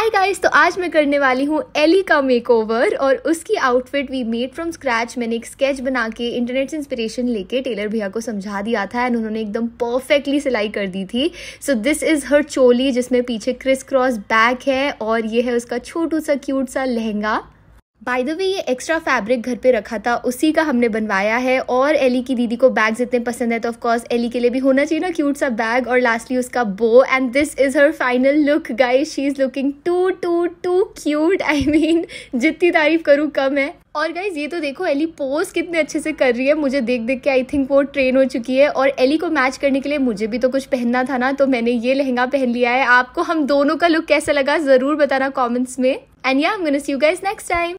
hi guys तो आज मैं करने वाली हूँ एली का मेकओवर और उसकी outfit we made from scratch मैंने एक स्केच बना के इंटरनेट से इंस्पिरेशन लेके टेलर भैया को समझा दिया था एंड उन्होंने एकदम परफेक्टली सिलाई कर दी थी सो दिस इज़ हर चोली जिसमें पीछे क्रिस क्रॉस बैक है और ये है उसका छोटू सा क्यूट सा लहंगा बाय द वे ये एक्स्ट्रा फैब्रिक घर पे रखा था उसी का हमने बनवाया है और एली की दीदी को बैग्स इतने पसंद है तो ऑफ कोर्स एली के लिए भी होना चाहिए ना क्यूट सा बैग और लास्टली उसका bow and this is her final look guys she is looking too too too cute I mean जितनी तारीफ करूँ कम है और गाइज ये तो देखो एली पोज कितने अच्छे से कर रही है मुझे देख देख के आई थिंक वो ट्रेन हो चुकी है और एली को मैच करने के लिए मुझे भी तो कुछ पहनना था ना तो मैंने ये लहंगा पहन लिया है आपको हम दोनों का लुक कैसा लगा ज़रूर बताना कॉमेंट्स में एंड या यू गाइज नेक्स्ट टाइम